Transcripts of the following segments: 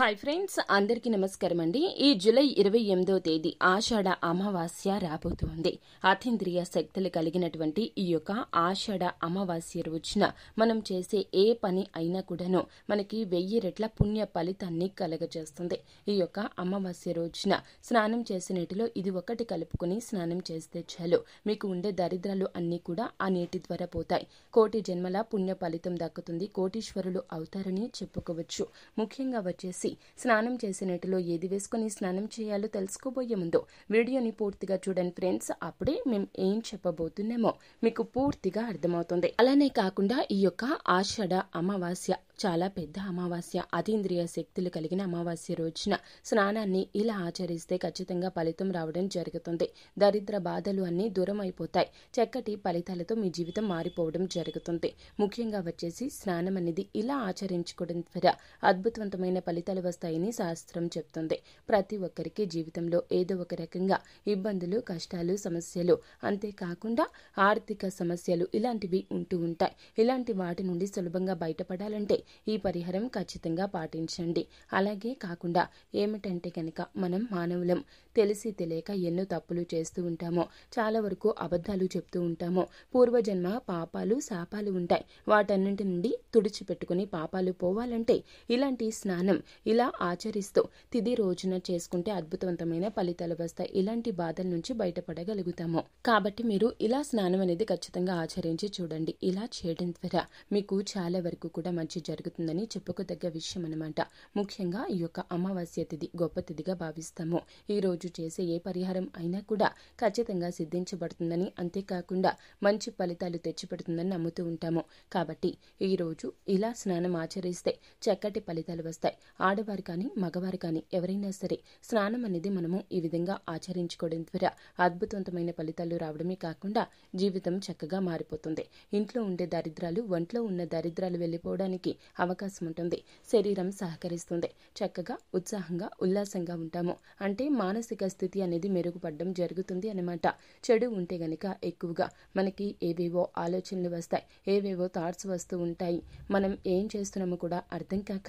hi friends అందరికీ నమస్కారం అండి ఈ జూలై ఇరవై ఎనిమిదో తేదీ ఆషాఢ అమావాస్య రాబోతుంది అతీంద్రియ శక్తులు కలిగినటువంటి ఈ యొక్క ఆషాఢ అమావాస్య రోజున మనం చేసే ఏ పని అయినా కూడాను మనకి వెయ్యి రెట్ల పుణ్య ఫలితాన్ని కలగజేస్తుంది ఈ యొక్క అమావాస్య రోజున స్నానం చేసే నీటిలో ఇది ఒకటి కలుపుకుని స్నానం చేస్తే చాలు మీకు ఉండే దరిద్రాలు అన్నీ కూడా ఆ నీటి ద్వారా పోతాయి కోటి జన్మల పుణ్య ఫలితం దక్కుతుంది కోటీశ్వరులు అవుతారని చెప్పుకోవచ్చు ముఖ్యంగా వచ్చేసి చేసి స్నానం చేసినటిలో ఏది వేసుకుని స్నానం చేయాలో తెలుసుకోబోయే ముందు వీడియోని పూర్తిగా చూడండి ఫ్రెండ్స్ అప్పుడే మేము ఏం చెప్పబోతున్నామో మీకు పూర్తిగా అర్థమవుతుంది అలానే కాకుండా ఈ యొక్క ఆషాఢ అమావాస్య చాలా పెద్ద అమావాస్య అతీంద్రియ శక్తులు కలిగిన అమావాస్య రోజున స్నానాన్ని ఇలా ఆచరిస్తే ఖచ్చితంగా ఫలితం రావడం జరుగుతుంది దరిద్ర బాధలు అన్నీ దూరం అయిపోతాయి చక్కటి ఫలితాలతో మీ జీవితం మారిపోవడం జరుగుతుంది ముఖ్యంగా వచ్చేసి స్నానం అనేది ఇలా ఆచరించుకోవడం ద్వారా అద్భుతవంతమైన ఫలితాలు వస్తాయని శాస్త్రం చెప్తుంది ప్రతి ఒక్కరికి జీవితంలో ఏదో ఒక రకంగా ఇబ్బందులు కష్టాలు సమస్యలు అంతేకాకుండా ఆర్థిక సమస్యలు ఇలాంటివి ఉంటూ ఉంటాయి ఇలాంటి వాటి నుండి సులభంగా బయటపడాలంటే ఈ పరిహారం ఖచ్చితంగా పాటించండి అలాగే కాకుండా ఏమిటంటే కనుక మనం మానవులం తెలిసి తెలియక ఎన్నో తప్పులు చేస్తూ ఉంటామో చాలా వరకు అబద్ధాలు చెప్తూ ఉంటాము పూర్వజన్మ పాపాలు శాపాలు ఉంటాయి వాటన్నింటి నుండి తుడిచిపెట్టుకుని పాపాలు పోవాలంటే ఇలాంటి స్నానం ఇలా ఆచరిస్తూ తిది రోజున చేసుకుంటే అద్భుతవంతమైన ఫలితాలు వస్తాయి ఇలాంటి బాధల నుంచి బయటపడగలుగుతాము కాబట్టి మీరు ఇలా స్నానం అనేది ఖచ్చితంగా ఆచరించి చూడండి ఇలా చేయడం ద్వారా మీకు చాలా వరకు కూడా మంచి జరుగుతుంది జరుగుతుందని చెప్పుకోదగ్గ విషయం అనమాట ముఖ్యంగా ఈ యొక్క అమావాస్య తిథి గొప్ప తిథిగా భావిస్తాము ఈ రోజు చేసే ఏ పరిహారం అయినా కూడా ఖచ్చితంగా సిద్ధించబడుతుందని అంతేకాకుండా మంచి ఫలితాలు తెచ్చిపెడుతుందని నమ్ముతూ ఉంటాము కాబట్టి ఈ రోజు ఇలా స్నానం ఆచరిస్తే చక్కటి ఫలితాలు వస్తాయి ఆడవారు కానీ మగవారు కానీ ఎవరైనా సరే స్నానం అనేది మనము ఈ విధంగా ఆచరించుకోవడం ద్వారా అద్భుతవంతమైన ఫలితాలు రావడమే కాకుండా జీవితం చక్కగా మారిపోతుంది ఇంట్లో ఉండే దరిద్రాలు ఒంట్లో ఉన్న దరిద్రాలు వెళ్ళిపోవడానికి అవకాశం ఉంటుంది శరీరం సహకరిస్తుంది చక్కగా ఉత్సాహంగా ఉల్లాసంగా ఉంటాము అంటే మానసిక స్థితి అనేది మెరుగుపడడం జరుగుతుంది అనమాట చెడు ఉంటే గనక ఎక్కువగా మనకి ఏవేవో ఆలోచనలు వస్తాయి ఏవేవో థాట్స్ వస్తూ ఉంటాయి మనం ఏం చేస్తున్నామో కూడా అర్థం కాక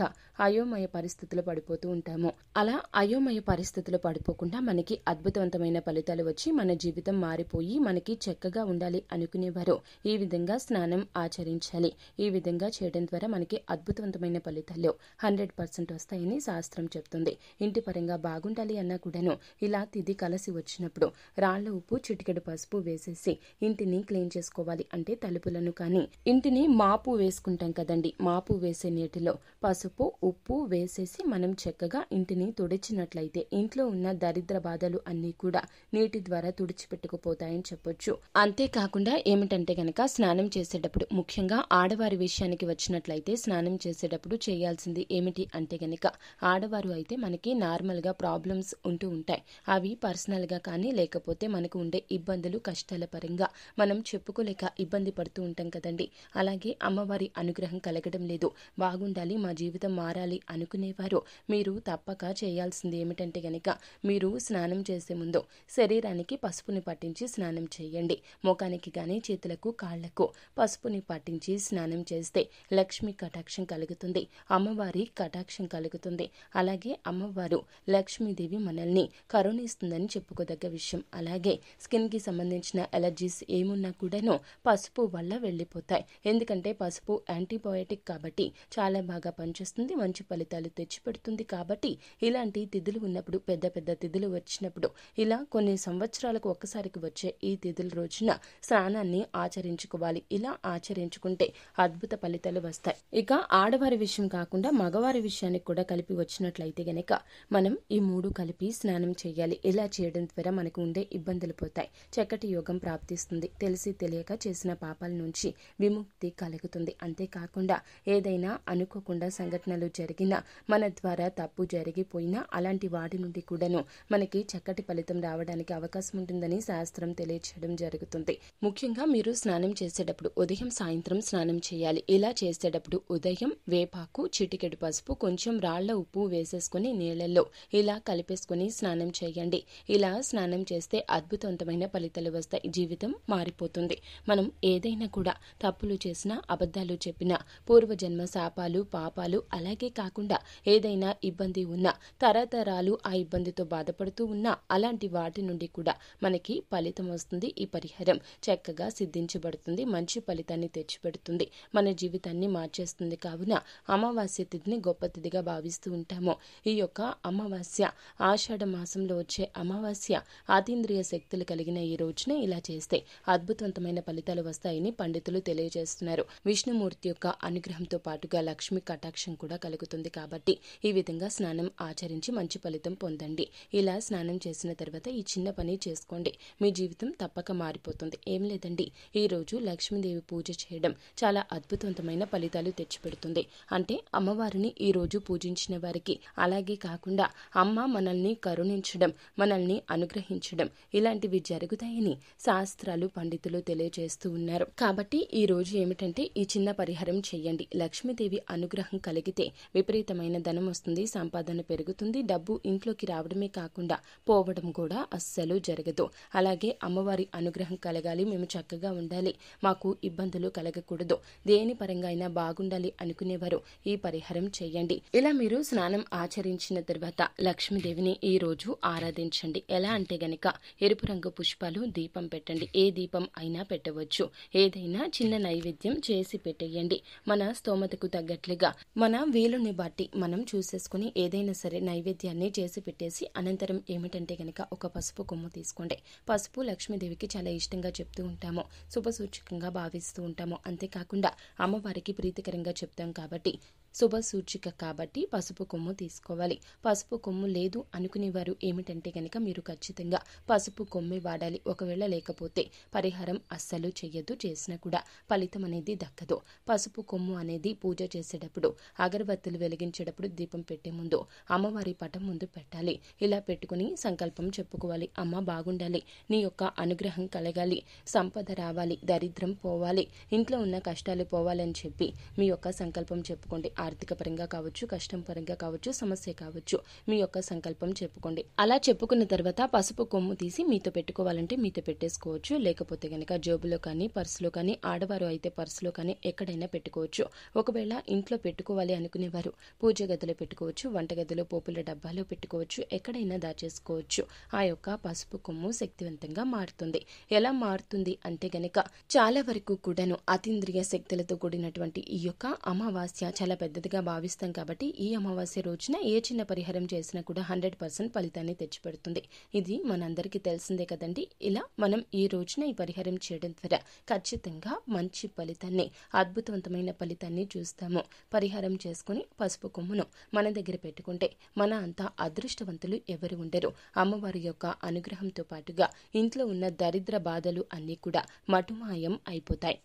అయోమయ పరిస్థితులు పడిపోతూ ఉంటాము అలా అయోమయ పరిస్థితులు పడిపోకుండా మనకి అద్భుతవంతమైన ఫలితాలు వచ్చి మన జీవితం మారిపోయి మనకి చక్కగా ఉండాలి అనుకునేవారు ఈ విధంగా స్నానం ఆచరించాలి ఈ విధంగా చేయడం ద్వారా మనకి అద్భుతవంతమైన ఫలితాలు హండ్రెడ్ పర్సెంట్ వస్తాయని శాస్త్రం చెప్తుంది ఇంటి పరంగా బాగుండాలి అన్నా కూడాను ఇలా తిది కలసి వచ్చినప్పుడు రాళ్ల ఉప్పు చిటికెడు పసుపు వేసేసి ఇంటిని క్లీన్ చేసుకోవాలి అంటే తలుపులను కానీ ఇంటిని మాపు వేసుకుంటాం కదండి మాపు వేసే నీటిలో పసుపు ఉప్పు వేసేసి మనం చక్కగా ఇంటిని తుడిచినట్లయితే ఇంట్లో ఉన్న దరిద్ర బాధలు అన్నీ కూడా నీటి ద్వారా తుడిచిపెట్టుకుపోతాయని చెప్పొచ్చు అంతేకాకుండా ఏమిటంటే గనక స్నానం చేసేటప్పుడు ముఖ్యంగా ఆడవారి విషయానికి వచ్చినట్లయితే స్నానం చేసేటప్పుడు చేయాల్సింది ఏమిటి అంటే గనక ఆడవారు అయితే మనకి నార్మల్గా ప్రాబ్లమ్స్ ఉంటూ ఉంటాయి అవి పర్సనల్గా కానీ లేకపోతే మనకు ఉండే ఇబ్బందులు కష్టాల పరంగా మనం చెప్పుకోలేక ఇబ్బంది పడుతూ ఉంటాం కదండి అలాగే అమ్మవారి అనుగ్రహం కలగడం లేదు బాగుండాలి మా జీవితం మారాలి అనుకునేవారు మీరు తప్పక చేయాల్సింది ఏమిటంటే గనక మీరు స్నానం చేసే ముందు శరీరానికి పసుపుని పట్టించి స్నానం చేయండి ముఖానికి కానీ చేతులకు కాళ్లకు పసుపుని పట్టించి స్నానం చేస్తే లక్ష్మి కట కటాక్షం కలుగుతుంది అమ్మవారి కటాక్షం కలుగుతుంది అలాగే అమ్మవారు లక్ష్మీదేవి మనల్ని కరుణిస్తుందని చెప్పుకోదగ్గ విషయం అలాగే స్కిన్ కి సంబంధించిన ఎలర్జీస్ ఏమున్నా కూడాను పసుపు వల్ల వెళ్ళిపోతాయి ఎందుకంటే పసుపు యాంటీబయాటిక్ కాబట్టి చాలా బాగా పనిచేస్తుంది మంచి ఫలితాలు తెచ్చిపెడుతుంది కాబట్టి ఇలాంటి తిథులు ఉన్నప్పుడు పెద్ద పెద్ద తిథులు వచ్చినప్పుడు ఇలా కొన్ని సంవత్సరాలకు ఒక్కసారికి వచ్చే ఈ తిథుల రోజున స్నానాన్ని ఆచరించుకోవాలి ఇలా ఆచరించుకుంటే అద్భుత ఫలితాలు వస్తాయి ఇక ఇక ఆడవారి విషయం కాకుండా మగవారి విషయానికి కూడా కలిపి వచ్చినట్లయితే గనక మనం ఈ మూడు కలిపి స్నానం చేయాలి ఇలా చేయడం ద్వారా మనకు ఉండే ఇబ్బందులు పోతాయి చక్కటి యోగం ప్రాప్తిస్తుంది తెలిసి తెలియక చేసిన పాపాల నుంచి విముక్తి కలుగుతుంది అంతేకాకుండా ఏదైనా అనుకోకుండా సంఘటనలు జరిగినా మన ద్వారా తప్పు జరిగిపోయినా అలాంటి వాటి నుండి కూడాను మనకి చక్కటి ఫలితం రావడానికి అవకాశం ఉంటుందని శాస్త్రం తెలియచేయడం జరుగుతుంది ముఖ్యంగా మీరు స్నానం చేసేటప్పుడు ఉదయం సాయంత్రం స్నానం చేయాలి ఇలా చేసేటప్పుడు ఉదయం వేపాకు చిటికెడు పసుపు కొంచెం రాళ్ల ఉప్పు వేసేసుకుని నీళ్లలో ఇలా కలిపేసుకుని స్నానం చేయండి ఇలా స్నానం చేస్తే అద్భుతవంతమైన ఫలితాలు వస్తాయి జీవితం మారిపోతుంది మనం ఏదైనా కూడా తప్పులు చేసినా అబద్ధాలు చెప్పినా పూర్వజన్మ శాపాలు పాపాలు అలాగే కాకుండా ఏదైనా ఇబ్బంది ఉన్నా తరతరాలు ఆ ఇబ్బందితో బాధపడుతూ ఉన్నా అలాంటి వాటి నుండి కూడా మనకి ఫలితం వస్తుంది ఈ పరిహారం చక్కగా సిద్ధించబడుతుంది మంచి ఫలితాన్ని తెచ్చిపెడుతుంది మన జీవితాన్ని మార్చేస్తుంది వస్తుంది కావున అమావాస్య తిథిని గొప్ప తిథిగా భావిస్తూ ఉంటాము ఈ యొక్క అమావాస్య ఆషాఢ మాసంలో వచ్చే అమావాస్య అతీంద్రియ శక్తులు కలిగిన ఈ రోజున ఇలా చేస్తే అద్భుతవంతమైన ఫలితాలు వస్తాయని పండితులు తెలియజేస్తున్నారు విష్ణుమూర్తి యొక్క అనుగ్రహంతో పాటుగా లక్ష్మి కటాక్షం కూడా కలుగుతుంది కాబట్టి ఈ విధంగా స్నానం ఆచరించి మంచి ఫలితం పొందండి ఇలా స్నానం చేసిన తర్వాత ఈ చిన్న పని చేసుకోండి మీ జీవితం తప్పక మారిపోతుంది ఏం లేదండి ఈ రోజు లక్ష్మీదేవి పూజ చేయడం చాలా అద్భుతవంతమైన ఫలితాలు తెచ్చి విడిచిపెడుతుంది అంటే అమ్మవారిని ఈరోజు పూజించిన వారికి అలాగే కాకుండా అమ్మ మనల్ని కరుణించడం మనల్ని అనుగ్రహించడం ఇలాంటివి జరుగుతాయని శాస్త్రాలు పండితులు తెలియజేస్తూ ఉన్నారు కాబట్టి ఈ రోజు ఏమిటంటే ఈ చిన్న పరిహారం చేయండి లక్ష్మీదేవి అనుగ్రహం కలిగితే విపరీతమైన ధనం వస్తుంది సంపాదన పెరుగుతుంది డబ్బు ఇంట్లోకి రావడమే కాకుండా పోవడం కూడా అస్సలు జరగదు అలాగే అమ్మవారి అనుగ్రహం కలగాలి మేము చక్కగా ఉండాలి మాకు ఇబ్బందులు కలగకూడదు దేని పరంగా అయినా బాగుండాలి అవుతుంది అనుకునేవారు ఈ పరిహారం చేయండి ఇలా మీరు స్నానం ఆచరించిన తర్వాత లక్ష్మీదేవిని ఈ రోజు ఆరాధించండి ఎలా అంటే గనక ఎరుపు రంగు పుష్పాలు దీపం పెట్టండి ఏ దీపం అయినా పెట్టవచ్చు ఏదైనా చిన్న నైవేద్యం చేసి పెట్టేయండి మన స్తోమతకు తగ్గట్లుగా మన వీలుని బట్టి మనం చూసేసుకుని ఏదైనా సరే నైవేద్యాన్ని చేసి పెట్టేసి అనంతరం ఏమిటంటే గనక ఒక పసుపు కొమ్ము తీసుకోండి పసుపు లక్ష్మీదేవికి చాలా ఇష్టంగా చెప్తూ ఉంటాము సూచకంగా భావిస్తూ ఉంటాము అంతేకాకుండా అమ్మవారికి ప్రీతికరంగా చెప్తాం కాబట్టి శుభ సూచిక కాబట్టి పసుపు కొమ్ము తీసుకోవాలి పసుపు కొమ్ము లేదు అనుకునే వారు ఏమిటంటే కనుక మీరు ఖచ్చితంగా పసుపు కొమ్మే వాడాలి ఒకవేళ లేకపోతే పరిహారం అస్సలు చేయొద్దు చేసినా కూడా ఫలితం అనేది దక్కదు పసుపు కొమ్ము అనేది పూజ చేసేటప్పుడు అగరబత్తులు వెలిగించేటప్పుడు దీపం పెట్టే ముందు అమ్మవారి పటం ముందు పెట్టాలి ఇలా పెట్టుకుని సంకల్పం చెప్పుకోవాలి అమ్మ బాగుండాలి నీ యొక్క అనుగ్రహం కలగాలి సంపద రావాలి దరిద్రం పోవాలి ఇంట్లో ఉన్న కష్టాలు పోవాలని చెప్పి మీ యొక్క సంకల్పం చెప్పుకోండి ఆర్థిక పరంగా కావచ్చు కష్టం పరంగా కావచ్చు సమస్య కావచ్చు మీ యొక్క సంకల్పం చెప్పుకోండి అలా చెప్పుకున్న తర్వాత పసుపు కొమ్ము తీసి మీతో పెట్టుకోవాలంటే మీతో పెట్టేసుకోవచ్చు లేకపోతే కనుక జోబులో కానీ పర్సులో కానీ ఆడవారు అయితే పర్సులో కానీ ఎక్కడైనా పెట్టుకోవచ్చు ఒకవేళ ఇంట్లో పెట్టుకోవాలి అనుకునేవారు పూజ గదిలో పెట్టుకోవచ్చు వంట గదిలో పోపుల డబ్బాలో పెట్టుకోవచ్చు ఎక్కడైనా దాచేసుకోవచ్చు ఆ యొక్క పసుపు కొమ్ము శక్తివంతంగా మారుతుంది ఎలా మారుతుంది అంటే గనక చాలా వరకు కూడాను అతీంద్రియ శక్తులతో కూడినటువంటి ఈ యొక్క అమావాస్య చాలా పెద్ద పెద్దదిగా భావిస్తాం కాబట్టి ఈ అమావాస్య రోజున ఏ చిన్న పరిహారం చేసినా కూడా హండ్రెడ్ పర్సెంట్ ఫలితాన్ని తెచ్చిపెడుతుంది ఇది మనందరికీ తెలిసిందే కదండి ఇలా మనం ఈ రోజున ఈ పరిహారం చేయడం ద్వారా ఖచ్చితంగా మంచి ఫలితాన్ని అద్భుతవంతమైన ఫలితాన్ని చూస్తాము పరిహారం చేసుకుని పసుపు కొమ్మును మన దగ్గర పెట్టుకుంటే మన అంతా అదృష్టవంతులు ఎవరు ఉండరు అమ్మవారి యొక్క అనుగ్రహంతో పాటుగా ఇంట్లో ఉన్న దరిద్ర బాధలు అన్నీ కూడా మటుమాయం అయిపోతాయి